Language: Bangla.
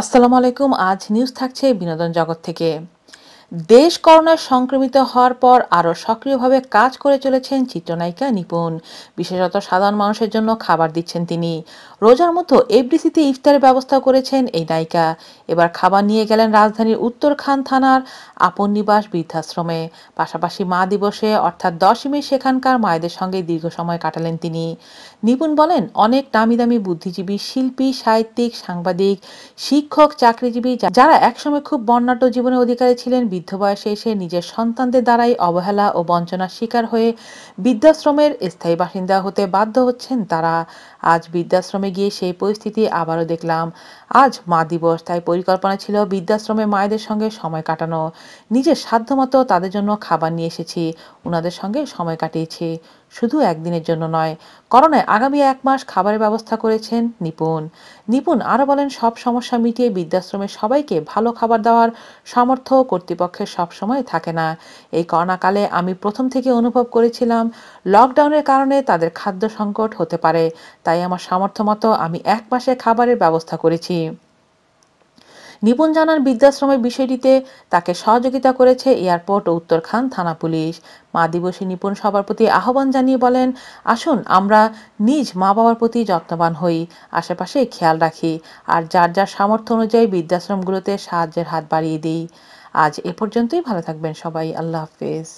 আসসালামু আলাইকুম আজ নিউজ থাকছে বিনোদন জগৎ থেকে দেশ করোনা সংক্রমিত হওয়ার পর আরও সক্রিয়ভাবে কাজ করে চলেছেন চিত্রনায়িকা নিপুণ বিশেষত সাধারণ মানুষের জন্য খাবার দিচ্ছেন তিনি রোজার মতো এফডিসিতে ইফতারের ব্যবস্থা করেছেন এই নায়িকা এবার খাবার নিয়ে গেলেন রাজধানীর উত্তর খান থানার আপন নিবাস বৃদ্ধাশ্রমে পাশাপাশি মা দিবসে অর্থাৎ দশই মে সেখানকার মায়েদের সঙ্গে দীর্ঘ সময় কাটালেন তিনি নিপুণ বলেন অনেক দামি দামি বুদ্ধিজীবী শিল্পী সাহিত্যিক সাংবাদিক শিক্ষক চাকরিজীবী যারা একসময় খুব বর্ণাঢ্য জীবনের অধিকারী ছিলেন বৃদ্ধ বয়সে এসে নিজের সন্তানদের দ্বারাই অবহেলা ও বঞ্চনার শিকার হয়ে বৃদ্ধাশ্রমের স্থায়ী বাসিন্দা হতে বাধ্য হচ্ছেন তারা আজ বৃদ্ধাশ্রমে গিয়ে সেই পরিস্থিতি আবারও দেখলাম আজ মা দিবস তাই পরিকল্পনা ছিল বৃদ্ধাশ্রমে মায়েদের সঙ্গে সময় কাটানো নিজের সাধ্যমতো তাদের জন্য খাবার নিয়ে এসেছি ওনাদের সঙ্গে সময় কাটিয়েছি শুধু একদিনের জন্য নয় করোনায় আগামী এক মাস খাবারের ব্যবস্থা করেছেন নিপুণ নিপুণ আরও বলেন সব সমস্যা মিটিয়ে বৃদ্ধাশ্রমে সবাইকে ভালো খাবার দেওয়ার সামর্থ্য কর্তৃপক্ষের সবসময় থাকে না এই করোনাকালে আমি প্রথম থেকে অনুভব করেছিলাম লকডাউনের কারণে তাদের খাদ্য সংকট হতে পারে তাই আমার সামর্থ্য মতো আমি এক মাসে খাবারের ব্যবস্থা করেছি নিপুণ জানান বৃদ্ধাশ্রমের বিষয়টিতে তাকে সহযোগিতা করেছে এয়ারপোর্ট ও উত্তরখান থানা পুলিশ মা দিবসে নিপুণ সবার প্রতি আহ্বান জানিয়ে বলেন আসুন আমরা নিজ মা বাবার প্রতি যত্নবান হই আশেপাশে খেয়াল রাখি আর যার যার সামর্থ্য অনুযায়ী বৃদ্ধাশ্রমগুলোতে সাহায্যের হাত বাড়িয়ে দিই আজ এ পর্যন্তই ভালো থাকবেন সবাই আল্লাহ হাফেজ